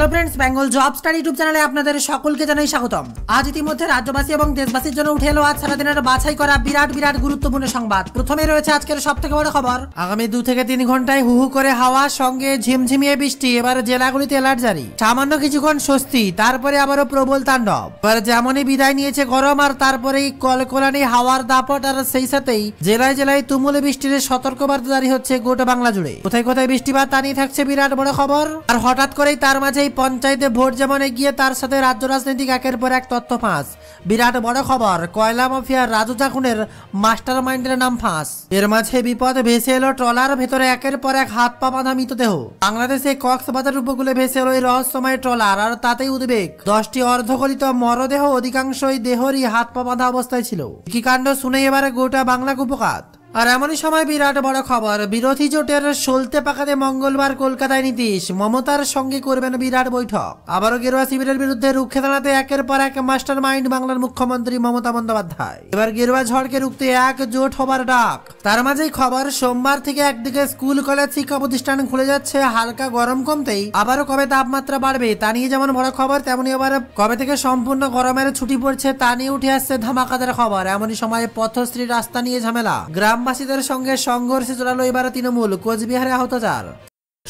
hello friends Bengal job star YouTube চ্যানেলে আপনাদের সকলকে জানাই স্বাগতম আজ ইতিমধ্যে রাজ্যবাসী এবং দেশবাসীর জন্য উঠে এলো আজ সারাদিনের বাছাই করা বিরাট বিরাট গুরুত্বপূর্ণ সংবাদ প্রথমে রয়েছে আজকের সব থেকে বড় খবর আগামী দু থেকে তিন ঘন্টায় হুহু করে হাওয়া সঙ্গে ঝিমঝিমিয়ে বৃষ্টি এবার জেলাগুলিতে এলার্ট জারি সামান্য কিছুক্ষণ স্বস্তি তারপরে আবারও প্রবল তাণ্ডব এবার যেমনই বিদায় নিয়েছে গরম আর তারপরেই কলকলানি হাওয়ার দাপট আর সেই সাথেই জেলায় জেলায় তুমুল বৃষ্টির সতর্কবার্তা জারি হচ্ছে গোটা বাংলা জুড়ে কোথায় কোথায় বৃষ্টিপাত তা নিয়ে থাকছে বিরাট বড় খবর আর হঠাৎ করেই তার মাঝেই এই পঞ্চায়েতে ভোট জমানে গিয়ে তার সাথে রাজ্য রাজনৈতিক একের পর এক তথ্য ফাঁস বিরাট বড় খবর কয়লা মাফিয়ার রাজু চাকুনের মাস্টার মাইন্ডের নাম ফাঁস এর মাঝে বিপদ ভেসে এলো ট্রলার ভেতরে একের পর এক হাত পা বাঁধা মৃতদেহ বাংলাদেশে কক্সবাজার উপকূলে ভেসে এলো এই রহস্যময় ট্রলার আর তাতেই উদ্বেগ দশটি অর্ধগলিত মরদেহ অধিকাংশই দেহরই হাত পা বাঁধা অবস্থায় ছিল কি কাণ্ড শুনে এবারে গোটা বাংলা কুপকাত আর এমনই সময় বিরাট বড় খবর বিরোধী জোটের সলতে পাকাতে মঙ্গলবার কলকাতায় নীতিশ মমতার সঙ্গে করবেন বিরাট বৈঠক আবারও গেরুয়া শিবিরের বিরুদ্ধে রুখে দাঁড়াতে একের পর এক মাস্টার মাইন্ড বাংলার মুখ্যমন্ত্রী মমতা বন্দ্যোপাধ্যায় এবার গেরুয়া ঝড়কে রুখতে এক জোট হবার ডাক তার মাঝেই খবর সোমবার থেকে একদিকে স্কুল কলেজ শিক্ষা প্রতিষ্ঠান খুলে যাচ্ছে হালকা গরম কমতেই আবারও কবে তাপমাত্রা বাড়বে তা নিয়ে যেমন বড় খবর তেমনি আবার কবে থেকে সম্পূর্ণ গরমের ছুটি পড়ছে তা নিয়ে উঠে আসছে ধামাকাদার খবর এমনই সময় পথশ্রী রাস্তা নিয়ে ঝামেলা গ্রাম গ্রামবাসীদের সঙ্গে সংঘর্ষে জড়ালো এবার তৃণমূল কোচবিহারে আহত চার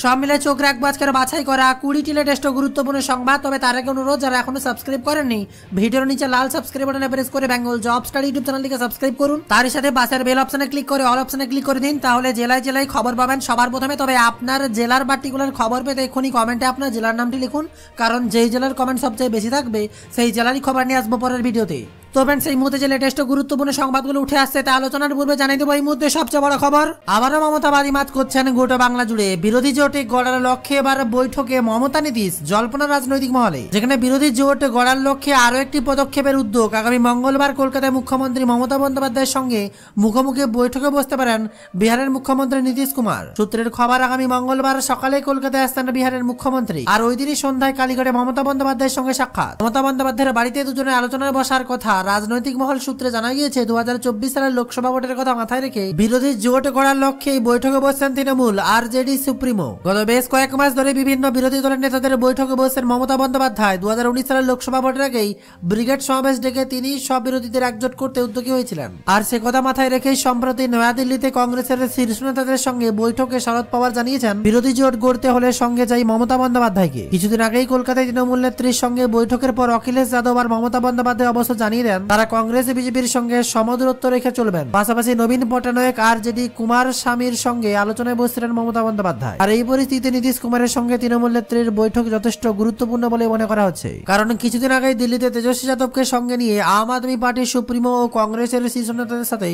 সব মিলে চোখ রাখবো আজকের বাছাই করা কুড়িটি লেটেস্ট গুরুত্বপূর্ণ সংবাদ তবে তার আগে অনুরোধ যারা এখনো সাবস্ক্রাইব করেননি ভিডিওর নিচে লাল সাবস্ক্রাইব বাটনে প্রেস করে বেঙ্গল জব স্টাডি ইউটিউব চ্যানেলটিকে সাবস্ক্রাইব করুন তার সাথে বাসের বেল অপশনে ক্লিক করে অল অপশনে ক্লিক করে দিন তাহলে জেলায় জেলায় খবর পাবেন সবার প্রথমে তবে আপনার জেলার পার্টিকুলার খবর পেতে এক্ষুনি কমেন্টে আপনার জেলার নামটি লিখুন কারণ যেই জেলার কমেন্ট সবচেয়ে বেশি থাকবে সেই জেলারই খবর নিয়ে আসবো পরের ভিডিওতে তো সেই এই মুহূর্তে যে লেটেস্ট গুরুত্বপূর্ণ সংবাদগুলো উঠে আসছে তা আলোচনার পূর্বে জানিয়ে দেবো এই মুহূর্তে সবচেয়ে বড় খবর আবারও মমতা বাদিমাত করছেন গোটা বাংলা জুড়ে বিরোধী জোটে গড়ার লক্ষ্যে এবার বৈঠকে মমতা নীতিশ জল্পনা রাজনৈতিক মহলে যেখানে বিরোধী জোট গড়ার লক্ষ্যে আরও একটি পদক্ষেপের উদ্যোগ আগামী মঙ্গলবার কলকাতায় মুখ্যমন্ত্রী মমতা বন্দ্যোপাধ্যায়ের সঙ্গে মুখোমুখি বৈঠকে বসতে পারেন বিহারের মুখ্যমন্ত্রী নীতিশ কুমার সূত্রের খবর আগামী মঙ্গলবার সকালে কলকাতায় আসছেন বিহারের মুখ্যমন্ত্রী আর ওই দিনই সন্ধ্যায় কালীঘাটে মমতা বন্দ্যোপাধ্যায়ের সঙ্গে সাক্ষাৎ মমতা বন্দ্যোপাধ্যায়ের বাড়িতে দুজনের আলোচনায় বসার কথা রাজনৈতিক মহল সূত্রে জানা গিয়েছে দু সালের লোকসভা ভোটের কথা মাথায় রেখে বিরোধী জোট করার লক্ষ্যে এই বৈঠকে বসছেন তৃণমূল আর জেডি সুপ্রিমো গত বেশ কয়েক মাস ধরে বিভিন্ন বিরোধী দলের নেতাদের বৈঠকে বসছেন মমতা বন্দ্যোপাধ্যায় দু সালের লোকসভা ভোটের আগেই ব্রিগেড সমাবেশ ডেকে তিনি সব বিরোধীদের একজোট করতে উদ্যোগী হয়েছিলেন আর সে কথা মাথায় রেখেই সম্প্রতি নয়াদিল্লিতে কংগ্রেসের শীর্ষ নেতাদের সঙ্গে বৈঠকে শরদ পাওয়ার জানিয়েছেন বিরোধী জোট গড়তে হলে সঙ্গে যাই মমতা বন্দ্যোপাধ্যায়কে কিছুদিন আগেই কলকাতায় তৃণমূল নেত্রীর সঙ্গে বৈঠকের পর অখিলেশ যাদব আর মমতা বন্দ্যোপাধ্যায় অবশ্য জানিয়ে জানিয়েছিলেন তারা কংগ্রেস বিজেপির সঙ্গে সমদূরত্ব রেখে চলবেন পাশাপাশি নবীন পটনায়ক আর জেডি কুমার স্বামীর সঙ্গে আলোচনায় বসছিলেন মমতা বন্দ্যোপাধ্যায় আর এই পরিস্থিতিতে নীতিশ কুমারের সঙ্গে তৃণমূল নেত্রীর বৈঠক যথেষ্ট গুরুত্বপূর্ণ বলে মনে করা হচ্ছে কারণ কিছুদিন আগে দিল্লিতে তেজস্বী যাদবকে সঙ্গে নিয়ে আম আদমি পার্টির সুপ্রিমো ও কংগ্রেসের শীর্ষ নেতাদের সাথে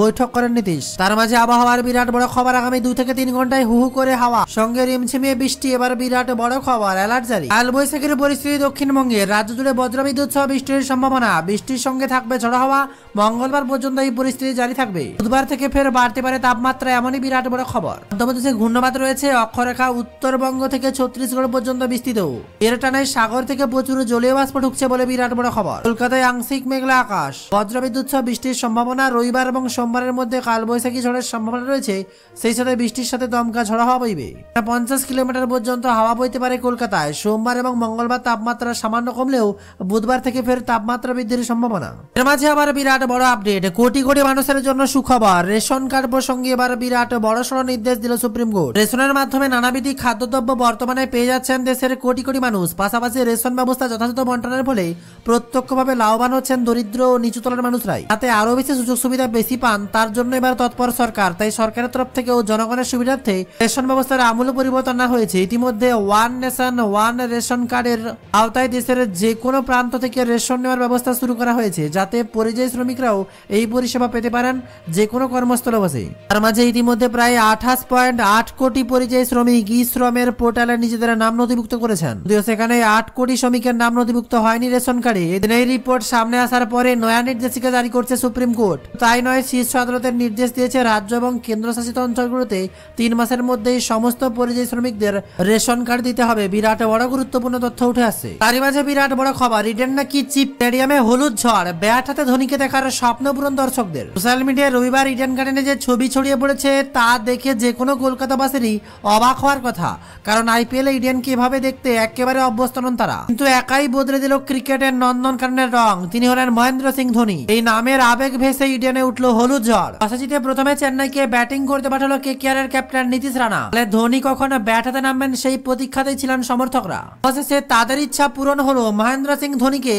বৈঠক করেন নীতিশ তার মাঝে আবহাওয়ার বিরাট বড় খবর আগামী দুই থেকে তিন ঘন্টায় হুহু করে হাওয়া সঙ্গে রিমঝিমিয়ে বৃষ্টি এবার বিরাট বড় খবর অ্যালার্ট জারি কাল বৈশাখের পরিস্থিতি দক্ষিণবঙ্গে রাজ্য জুড়ে বজ্রবিদ্যুৎ সহ বৃষ্টির সম্ভাবনা বৃষ্টির সঙ্গে থাকবে ঝড় হাওয়া মঙ্গলবার পর্যন্ত এই পরিস্থিতি জারি থাকবে বুধবার থেকে ফের বাড়তে পারে তাপমাত্রা এমনই বিরাট বড় খবর মধ্যপ্রদেশে ঘূর্ণপাত রয়েছে অক্ষরেখা উত্তরবঙ্গ থেকে ছত্রিশগড় পর্যন্ত বিস্তৃত এর টানায় সাগর থেকে প্রচুর জলীয় বাষ্প ঢুকছে বলে বিরাট বড় খবর কলকাতায় আংশিক মেঘলা আকাশ বজ্রবিদ্যুৎ সহ বৃষ্টির সম্ভাবনা রবিবার এবং সোমবারের মধ্যে কালবৈশাখী ঝড়ের সম্ভাবনা রয়েছে সেই সাথে বৃষ্টির সাথে দমকা ঝড় হাওয়া বইবে পঞ্চাশ কিলোমিটার পর্যন্ত হাওয়া বইতে পারে কলকাতায় সোমবার এবং মঙ্গলবার তাপমাত্রা সামান্য কমলেও বুধবার থেকে ফের তাপমাত্রা বৃদ্ধির সম্ভাবনা সম্ভাবনা এর মাঝে আবার বিরাট বড় আপডেট কোটি কোটি মানুষের জন্য সুখবর রেশন কার্ড প্রসঙ্গে এবার বিরাট বড় সড় নির্দেশ দিল সুপ্রিম কোর্ট রেশনের মাধ্যমে নানাবিধি খাদ্যদ্রব্য বর্তমানে পেয়ে যাচ্ছেন দেশের কোটি কোটি মানুষ পাশাপাশি রেশন ব্যবস্থা যথাযথ বন্টনের ফলে প্রত্যক্ষভাবে লাভবান হচ্ছেন দরিদ্র ও নিচুতলার মানুষরাই তাতে আরো বেশি সুযোগ সুবিধা বেশি পান তার জন্য এবার তৎপর সরকার তাই সরকারের তরফ থেকেও জনগণের সুবিধার্থে রেশন ব্যবস্থার আমূল পরিবর্তন না হয়েছে ইতিমধ্যে ওয়ান নেশন ওয়ান রেশন কার্ডের আওতায় দেশের যে কোনো প্রান্ত থেকে রেশন নেওয়ার ব্যবস্থা শুরু করা হয়েছে হয়েছে যাতে পরিযায়ী শ্রমিকরাও এই পরিষেবা পেতে পারেন যে কোনো কর্মস্থলে বসে তার মাঝে ইতিমধ্যে প্রায় আঠাশ পয়েন্ট আট কোটি পরিযায়ী শ্রমিক ই শ্রমের পোর্টালে নিজেদের নাম নথিভুক্ত করেছেন যদিও সেখানে আট কোটি শ্রমিকের নাম নথিভুক্ত হয়নি রেশন কার্ডে এদিন এই রিপোর্ট সামনে আসার পরে নয়া নির্দেশিকা জারি করছে সুপ্রিম কোর্ট তাই নয় শীর্ষ আদালতের নির্দেশ দিয়েছে রাজ্য এবং কেন্দ্রশাসিত অঞ্চলগুলোতে তিন মাসের মধ্যেই সমস্ত পরিযায়ী শ্রমিকদের রেশন কার্ড দিতে হবে বিরাট বড় গুরুত্বপূর্ণ তথ্য উঠে আসছে তারই মাঝে বিরাট বড় খবর ইডেন নাকি চিপ স্টেডিয়ামে হলুদ ঝড় ঝড় ব্যাট হাতে ধোনিকে দেখার স্বপ্ন পূরণ দর্শকদের সোশ্যাল মিডিয়ায় রবিবার ইডেন গার্ডেনে যে ছবি ছড়িয়ে পড়েছে তা দেখে যে কোনো কলকাতাবাসীরই অবাক হওয়ার কথা কারণ আইপিএল ইডেনকে এভাবে দেখতে একেবারে অভ্যস্ত নন তারা কিন্তু একাই বদলে দিল ক্রিকেটের নন্দন নন্দনকাননের রং তিনি হলেন মহেন্দ্র সিং ধোনি এই নামের আবেগ ভেসে ইডেনে উঠল হলুদ ঝড় অসাচিতে প্রথমে চেন্নাইকে ব্যাটিং করতে পাঠালো কে কেয়ারের ক্যাপ্টেন নীতিশ রানা তাহলে ধোনি কখনো ব্যাট হাতে নামবেন সেই প্রতীক্ষাতেই ছিলেন সমর্থকরা অবশেষে তাদের ইচ্ছা পূরণ হলো মহেন্দ্র সিং ধোনিকে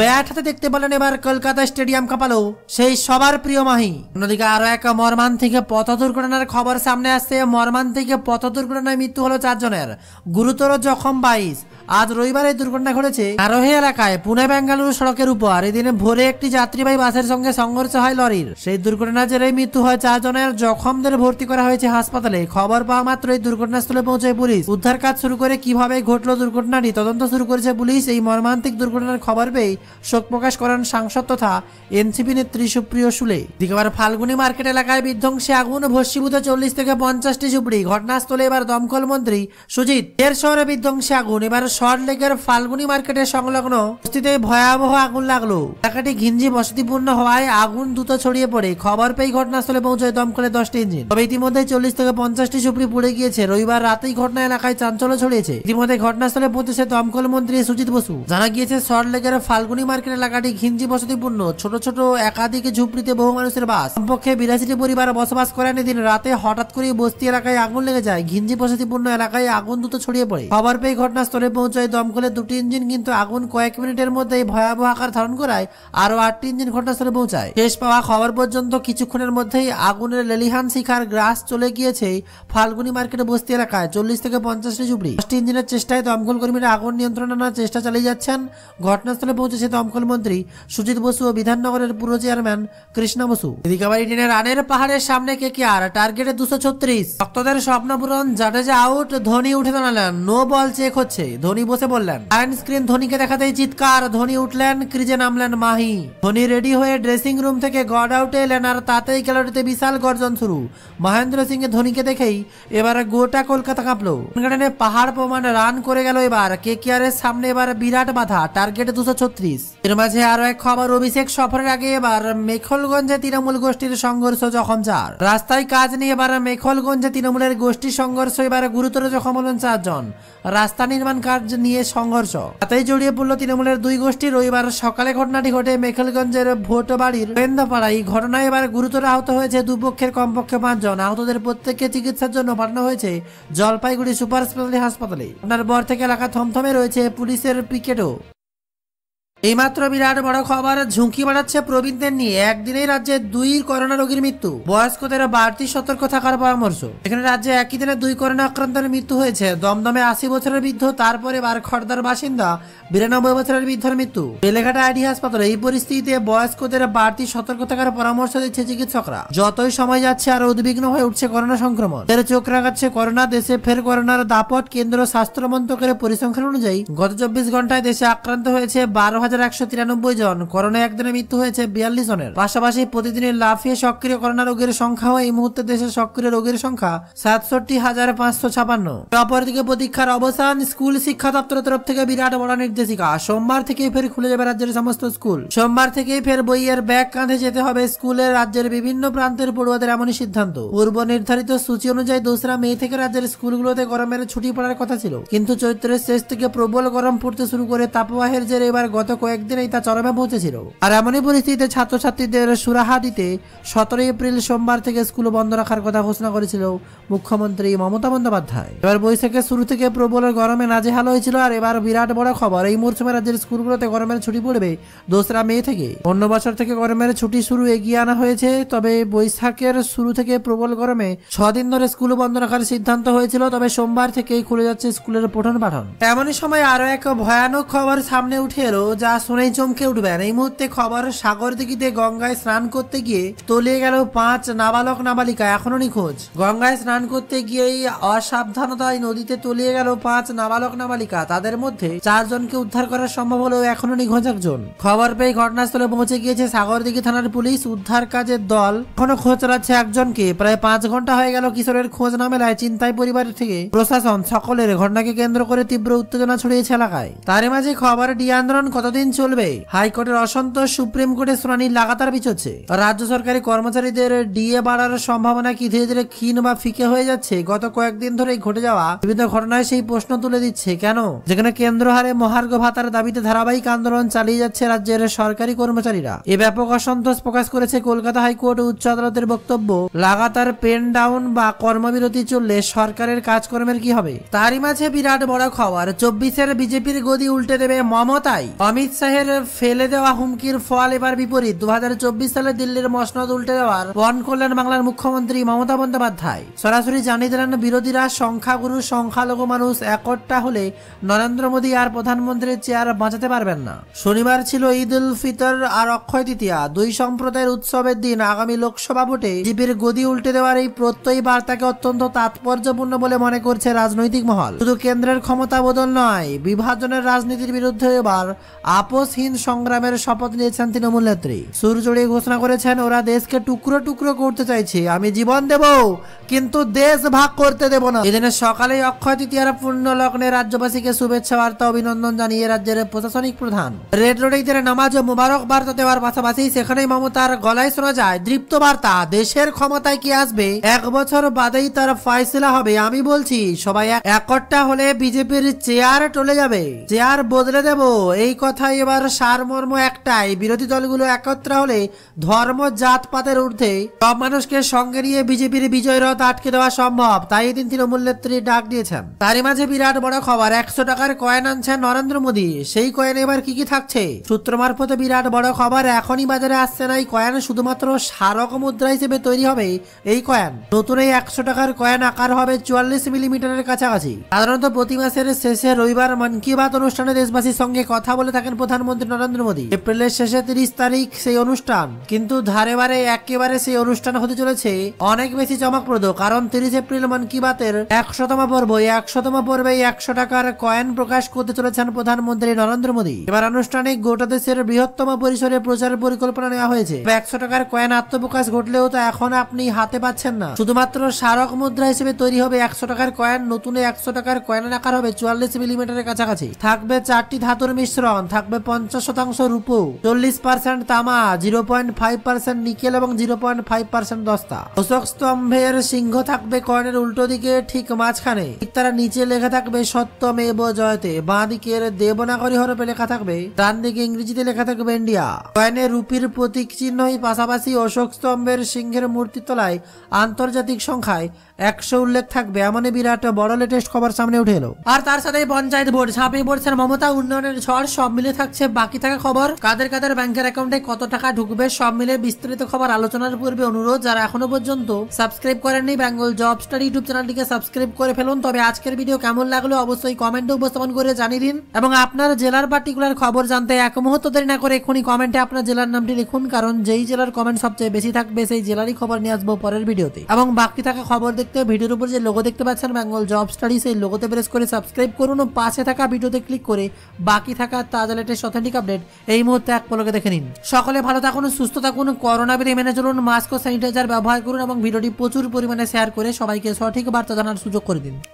ব্যাট হাতে দেখতে পেলেন এবার কলকাতা স্টেডিয়াম কাঁপালো সেই সবার প্রিয় মাহি অন্যদিকে আরো এক থেকে পথ দুর্ঘটনার খবর সামনে আসছে থেকে পথ দুর্ঘটনায় মৃত্যু হলো চারজনের গুরুতর জখম বাইশ আজ রবিবার এই দুর্ঘটনা ঘটেছে আরোহী এলাকায় পুনে বেঙ্গালুরু সড়কের উপর এদিনে ভোরে একটি যাত্রীবাহী বাসের সঙ্গে সংঘর্ষ হয় লরির সেই দুর্ঘটনার জেরে মৃত্যু হয় চারজনের জখমদের ভর্তি করা হয়েছে হাসপাতালে খবর পাওয়া মাত্র এই দুর্ঘটনাস্থলে পৌঁছায় পুলিশ উদ্ধার কাজ শুরু করে কিভাবে ঘটলো দুর্ঘটনাটি তদন্ত শুরু করেছে পুলিশ এই মর্মান্তিক দুর্ঘটনার খবর পেয়ে শোক প্রকাশ করেন সাংসদ তথা এনসিপি নেত্রী সুপ্রিয় সুলে দিকেবার ফাল্গুনি মার্কেট এলাকায় বিধ্বংসী আগুন ভস্মীভূত চল্লিশ থেকে পঞ্চাশটি ঝুপড়ি ঘটনাস্থলে এবার দমকল মন্ত্রী সুজিত এর শহরে বিধ্বংসী আগুন এবার লেকের ফাল্গুনি মার্কেটের সংলগ্ন বস্তিতে ভয়াবহ আগুন লাগলো এলাকাটি ঘিঞ্জি বসতিপূর্ণ হওয়ায় আগুন দ্রুত ছড়িয়ে পড়ে খবর পেয়ে ঘটনাস্থলে পৌঁছয় দমকলের দশটি ইঞ্জিন তবে ইতিমধ্যে চল্লিশ থেকে পঞ্চাশটি ঝুপড়ি পুড়ে গিয়েছে রবিবার রাতেই ঘটনা এলাকায় চাঞ্চল্য ছড়িয়েছে ইতিমধ্যে ঘটনাস্থলে পৌঁছেছে দমকল মন্ত্রী সুজিত বসু জানা গিয়েছে লেকের ফাল্গুনি মার্কেট এলাকাটি ঘিঞ্জি বসতিপূর্ণ ছোট ছোট একাধিক ঝুপড়িতে বহু মানুষের বাস কমপক্ষে বিরাশিটি পরিবার বসবাস করেন এদিন রাতে হঠাৎ করে বস্তি এলাকায় আগুন লেগে যায় ঘিঞ্জি বসতিপূর্ণ এলাকায় আগুন দ্রুত ছড়িয়ে পড়ে খবর পেয়ে ঘটনাস্থলে পৌঁছে পৌঁছায় দমকলের দুটি ইঞ্জিন কিন্তু আগুন কয়েক মিনিটের মধ্যেই ভয়াবহ আকার ধারণ করায় আরও আটটি ইঞ্জিন ঘটনাস্থলে পৌঁছায় শেষ পাওয়া খবর পর্যন্ত কিছুক্ষণের মধ্যেই আগুনের লেলিহান শিখার গ্রাস চলে গিয়েছে ফাল্গুনি মার্কেট বস্তি এলাকায় চল্লিশ থেকে পঞ্চাশটি ঝুপড়ি পাঁচটি ইঞ্জিনের চেষ্টায় দমকল কর্মীরা আগুন নিয়ন্ত্রণ আনার চেষ্টা চালিয়ে যাচ্ছেন ঘটনাস্থলে পৌঁছেছে দমকল মন্ত্রী সুজিত বসু ও বিধাননগরের পূর্ব চেয়ারম্যান কৃষ্ণ বসু এদিকে আবার রানের পাহাড়ের সামনে কে কে আর টার্গেটে দুশো ছত্রিশ ভক্তদের স্বপ্ন পূরণ জাডেজা আউট ধোনি উঠে দাঁড়ালেন নো বল চেক হচ্ছে ধোনি ধোনি বসে বললেন অ্যান্ড স্ক্রিন ধোনিকে দেখাতেই চিৎকার ধোনি উঠলেন ক্রিজে নামলেন মাহি ধোনি রেডি হয়ে ড্রেসিং রুম থেকে গড আউটে এলেন আর তাতেই গ্যালারিতে বিশাল গর্জন শুরু মহেন্দ্র সিং এ ধোনিকে দেখেই এবার গোটা কলকাতা কাঁপলো ইংল্যান্ডে পাহাড় প্রমাণ রান করে গেল এবার কে এর সামনে এবার বিরাট বাধা টার্গেট দুশো ছত্রিশ এর মাঝে আরো এক খবর অভিষেক সফরের আগে এবার মেখলগঞ্জে তৃণমূল গোষ্ঠীর সংঘর্ষ জখম চার রাস্তায় কাজ নিয়ে এবার মেখলগঞ্জে তৃণমূলের গোষ্ঠী সংঘর্ষ এবার গুরুতর জখম হলেন চারজন রাস্তা নির্মাণ কাজ নিয়ে সংঘর্ষ তাতেই জড়িয়ে পড়ল তৃণমূলের দুই গোষ্ঠী রবিবার সকালে ঘটনাটি ঘটে মেখেলগঞ্জের ভোটবাড়ির বাড়ির এই ঘটনায় এবার গুরুতর আহত হয়েছে দুপক্ষের কমপক্ষে পাঁচজন আহতদের প্রত্যেককে চিকিৎসার জন্য পাঠানো হয়েছে জলপাইগুড়ি সুপার স্পেশালিটি হাসপাতালে আপনার বর থেকে এলাকা থমথমে রয়েছে পুলিশের পিকেটও এইমাত্র বিরাট বড় খবর ঝুঁকি বাড়াচ্ছে প্রবীণদের নিয়ে একদিনেই রাজ্যে দুই করোনা রোগীর মৃত্যু বয়স্কদের বাড়তি সতর্ক থাকার পরামর্শ এখানে রাজ্যে একই দিনে দুই করোনা আক্রান্তের মৃত্যু হয়েছে দমদমে আশি বছরের বৃদ্ধ তারপরে বার খড়দার বাসিন্দা বিরানব্বই বছরের বৃদ্ধের মৃত্যু বেলেঘাটা আইডি হাসপাতালে এই পরিস্থিতিতে বয়স্কদের বাড়তি সতর্ক থাকার পরামর্শ দিচ্ছে চিকিৎসকরা যতই সময় যাচ্ছে আর উদ্বিগ্ন হয়ে উঠছে করোনা সংক্রমণ এর চোখ রাখাচ্ছে করোনা দেশে ফের করোনার দাপট কেন্দ্র স্বাস্থ্য মন্ত্রকের পরিসংখ্যান অনুযায়ী গত চব্বিশ ঘন্টায় দেশে আক্রান্ত হয়েছে বারো হাজার হাজার একশো তিরানব্বই জন করোনা একদিনে মৃত্যু হয়েছে বিয়াল্লিশ জনের পাশাপাশি প্রতিদিনের লাফিয়ে সক্রিয় করোনা রোগীর সংখ্যা এই মুহূর্তে দেশের সক্রিয় রোগীর সংখ্যা সাতষট্টি হাজার পাঁচশো ছাপান্ন অপরদিকে প্রতীক্ষার অবসান স্কুল শিক্ষা দপ্তরের তরফ থেকে বিরাট বড় নির্দেশিকা সোমবার থেকে ফের খুলে যাবে রাজ্যের সমস্ত স্কুল সোমবার থেকে ফের বইয়ের ব্যাগ কাঁধে যেতে হবে স্কুলের রাজ্যের বিভিন্ন প্রান্তের পড়ুয়াদের এমনই সিদ্ধান্ত পূর্ব নির্ধারিত সূচি অনুযায়ী দোসরা মে থেকে রাজ্যের স্কুলগুলোতে গরমের ছুটি পড়ার কথা ছিল কিন্তু চৈত্রের শেষ থেকে প্রবল গরম পড়তে শুরু করে তাপবাহের জেরে এবার গত কয়েকদিনেই তা চরমে পৌঁছেছিল আর এমনই পরিস্থিতিতে ছাত্রছাত্রীদের সুরাহা দিতে সতেরো এপ্রিল সোমবার থেকে স্কুল বন্ধ রাখার কথা ঘোষণা করেছিল মুখ্যমন্ত্রী মমতা বন্দ্যোপাধ্যায় এবার বৈশাখের শুরু থেকে প্রবল গরমে নাজেহাল হয়েছিল আর এবার বিরাট বড় খবর এই মরশুমে রাজ্যের স্কুলগুলোতে গরমের ছুটি পড়বে দোসরা মে থেকে অন্য বছর থেকে গরমের ছুটি শুরু এগিয়ে আনা হয়েছে তবে বৈশাখের শুরু থেকে প্রবল গরমে ছদিন ধরে স্কুল বন্ধ রাখার সিদ্ধান্ত হয়েছিল তবে সোমবার থেকেই খুলে যাচ্ছে স্কুলের পঠন পাঠন এমনই সময় আরো এক ভয়ানক খবর সামনে উঠে এলো যে যা শুনেই চমকে উঠবেন এই মুহূর্তে খবর সাগর দিঘিতে গঙ্গায় স্নান করতে গিয়ে তলিয়ে গেল পাঁচ নাবালক নাবালিকা এখনো নিখোঁজ গঙ্গায় স্নান করতে গিয়ে অসাবধানতায় নদীতে তলিয়ে গেল পাঁচ নাবালক নাবালিকা তাদের মধ্যে চারজনকে উদ্ধার করা সম্ভব হলেও এখনো নিখোঁজ একজন খবর পেয়ে ঘটনাস্থলে পৌঁছে গিয়েছে সাগরদিঘি থানার পুলিশ উদ্ধার কাজের দল এখনো খোঁজ চালাচ্ছে একজনকে প্রায় পাঁচ ঘন্টা হয়ে গেল কিশোরের খোঁজ না মেলায় চিন্তায় পরিবারের থেকে প্রশাসন সকলের ঘটনাকে কেন্দ্র করে তীব্র উত্তেজনা ছড়িয়েছে এলাকায় তার মাঝে খবর ডিয়ান্দ্রন কতদিন কতদিন চলবে হাইকোর্টের অসন্তোষ সুপ্রিম কোর্টে শুনানি লাগাতার পিছোচ্ছে রাজ্য সরকারি কর্মচারীদের ডিএ বাড়ার সম্ভাবনা কি ধীরে ধীরে ক্ষীণ বা ফিকে হয়ে যাচ্ছে গত কয়েকদিন ধরে ঘটে যাওয়া বিভিন্ন ঘটনায় সেই প্রশ্ন তুলে দিচ্ছে কেন যেখানে কেন্দ্র হারে মহার্ঘ ভাতার দাবিতে ধারাবাহিক আন্দোলন চালিয়ে যাচ্ছে রাজ্যের সরকারি কর্মচারীরা এ ব্যাপক অসন্তোষ প্রকাশ করেছে কলকাতা হাইকোর্ট উচ্চ আদালতের বক্তব্য লাগাতার পেন ডাউন বা কর্মবিরতি চললে সরকারের কাজকর্মের কি হবে তারই মাঝে বিরাট বড় খবর চব্বিশের বিজেপির গদি উল্টে দেবে মমতাই অমিত অমিত শাহের ফেলে দেওয়া হুমকির ফল এবার বিপরীত দু সালে দিল্লির মসনদ উল্টে দেওয়ার বন করলেন বাংলার মুখ্যমন্ত্রী মমতা বন্দ্যোপাধ্যায় সরাসরি জানিয়ে দিলেন বিরোধীরা সংখ্যাগুরু সংখ্যালঘু মানুষ একটা হলে নরেন্দ্র মোদী আর প্রধানমন্ত্রীর চেয়ার বাঁচাতে পারবেন না শনিবার ছিল ঈদ উল ফিতর আর অক্ষয় তৃতীয়া দুই সম্প্রদায়ের উৎসবের দিন আগামী লোকসভা ভোটে জিপির গদি উল্টে দেওয়ার এই প্রত্যয়ী বার্তাকে অত্যন্ত তাৎপর্যপূর্ণ বলে মনে করছে রাজনৈতিক মহল শুধু কেন্দ্রের ক্ষমতা বদল নয় বিভাজনের রাজনীতির বিরুদ্ধে এবার আপোষহীন সংগ্রামের শপথ নিয়েছেন তৃণমূল নেত্রী সুর জড়িয়ে ঘোষণা করেছেন ওরা দেশকে টুকরো টুকরো করতে চাইছে আমি জীবন দেব কিন্তু দেশ ভাগ করতে দেব না এদিনের সকালে অক্ষয় তৃতীয় পূর্ণ লগ্নে রাজ্যবাসীকে শুভেচ্ছা বার্তা অভিনন্দন জানিয়ে রাজ্যের প্রশাসনিক প্রধান রেড রোডে ঈদের নামাজ ও মুবারক বার্তা দেওয়ার পাশাপাশি সেখানেই মমতার গলায় শোনা যায় দৃপ্ত বার্তা দেশের ক্ষমতায় কি আসবে এক বছর বাদেই তার ফয়সলা হবে আমি বলছি সবাই একটা হলে বিজেপির চেয়ার টলে যাবে চেয়ার বদলে দেব এই কথা কথা এবার সারমর্ম একটাই বিরোধী দলগুলো একত্র হলে ধর্ম জাতপাতের ঊর্ধ্বে সব মানুষকে সঙ্গে নিয়ে বিজেপির বিজয় রথ আটকে দেওয়া সম্ভব তাই এদিন তৃণমূল নেত্রী ডাক দিয়েছেন তারই মাঝে বিরাট বড় খবর একশো টাকার কয়েন আনছেন নরেন্দ্র মোদী সেই কয়েন এবার কি কি থাকছে সূত্র মারফত বিরাট বড় খবর এখনই বাজারে আসছে না এই কয়েন শুধুমাত্র স্মারক মুদ্রা হিসেবে তৈরি হবে এই কয়েন নতুন এই একশো টাকার কয়েন আকার হবে চুয়াল্লিশ মিলিমিটারের কাছাকাছি সাধারণত প্রতি মাসের শেষে রবিবার মন কি বাত অনুষ্ঠানে দেশবাসীর সঙ্গে কথা বলে থাকেন প্রধানমন্ত্রী নরেন্দ্র মোদী এপ্রিলের শেষে তিরিশ তারিখ সেই অনুষ্ঠান কিন্তু ধারে বারে একেবারে সেই অনুষ্ঠান হতে চলেছে অনেক বেশি চমকপ্রদ কারণ তিরিশ এপ্রিল মন কি বাতের একশতম পর্ব একশতম পর্বে একশো টাকার কয়েন প্রকাশ করতে চলেছেন প্রধানমন্ত্রী নরেন্দ্র মোদী এবার আনুষ্ঠানে গোটা দেশের বৃহত্তম পরিসরে প্রচার পরিকল্পনা নেওয়া হয়েছে একশো টাকার কয়েন আত্মপ্রকাশ ঘটলেও তা এখন আপনি হাতে পাচ্ছেন না শুধুমাত্র স্মারক মুদ্রা হিসেবে তৈরি হবে একশো টাকার কয়েন নতুন একশো টাকার কয়েন আকার হবে চুয়াল্লিশ মিলিমিটারের কাছাকাছি থাকবে চারটি ধাতুর মিশ্রণ থাকবে থাকবে পঞ্চাশ শতাংশ রূপো চল্লিশ পার্সেন্ট তামা zero point five percent nickel এবং জিরো পয়েন্ট ফাইভ পার্সেন্ট দস্তা অশোক স্তম্ভের সিংহ থাকবে কয়েনের উল্টো দিকে ঠিক মাঝখানে তারা নিচে লেখা থাকবে সত্য মেব জয়তে বাঁ দিকের দেবনাগরী হরপে লেখা থাকবে ডান দিকে ইংরেজিতে লেখা থাকবে ইন্ডিয়া কয়েনে রুপির প্রতীক চিহ্নই পাশাপাশি অশোক স্তম্ভের সিংহের মূর্তি তলায় আন্তর্জাতিক সংখ্যায় একশো উল্লেখ থাকবে এমনই বিরাট বড় লেটেস্ট খবর সামনে উঠে এলো আর তার সাথে পঞ্চায়েত বোর্ড ঝাঁপিয়ে পড়ছে মমতা উন্নয়নের ঝড় সব মিলে থাকছে বাকি থাকা খবর কাদের কাদের ব্যাংকের অ্যাকাউন্টে কত টাকা ঢুকবে সব মিলে বিস্তারিত খবর আলোচনার পূর্বে অনুরোধ যারা এখনো পর্যন্ত সাবস্ক্রাইব করেননি বেঙ্গল জব স্টাডি ইউটিউব চ্যানেলটিকে সাবস্ক্রাইব করে ফেলুন তবে আজকের ভিডিও কেমন লাগলো অবশ্যই কমেন্টে উপস্থাপন করে জানিয়ে দিন এবং আপনার জেলার পার্টিকুলার খবর জানতে এক মুহূর্ত দেরি না করে এখনই কমেন্টে আপনার জেলার নামটি লিখুন কারণ যেই জেলার কমেন্ট সবচেয়ে বেশি থাকবে সেই জেলারই খবর নিয়ে আসবো পরের ভিডিওতে এবং বাকি থাকা খবর দেখতে ভিডিওর উপর যে লোগো দেখতে পাচ্ছেন বেঙ্গল জব স্টাডি এই লোগোতে প্রেস করে সাবস্ক্রাইব করুন ও পাশে থাকা ভিডিওতে ক্লিক করে বাকি থাকা তাজা লেটেস্ট অথেন্টিক আপডেট এই মুহূর্তে এক পলকে দেখে নিন সকলে ভালো থাকুন সুস্থ থাকুন করোনা বিধি মেনে চলুন মাস্ক ও স্যানিটাইজার ব্যবহার করুন এবং ভিডিওটি প্রচুর পরিমাণে শেয়ার করে সবাইকে সঠিক বার্তা জানার সুযোগ করে দিন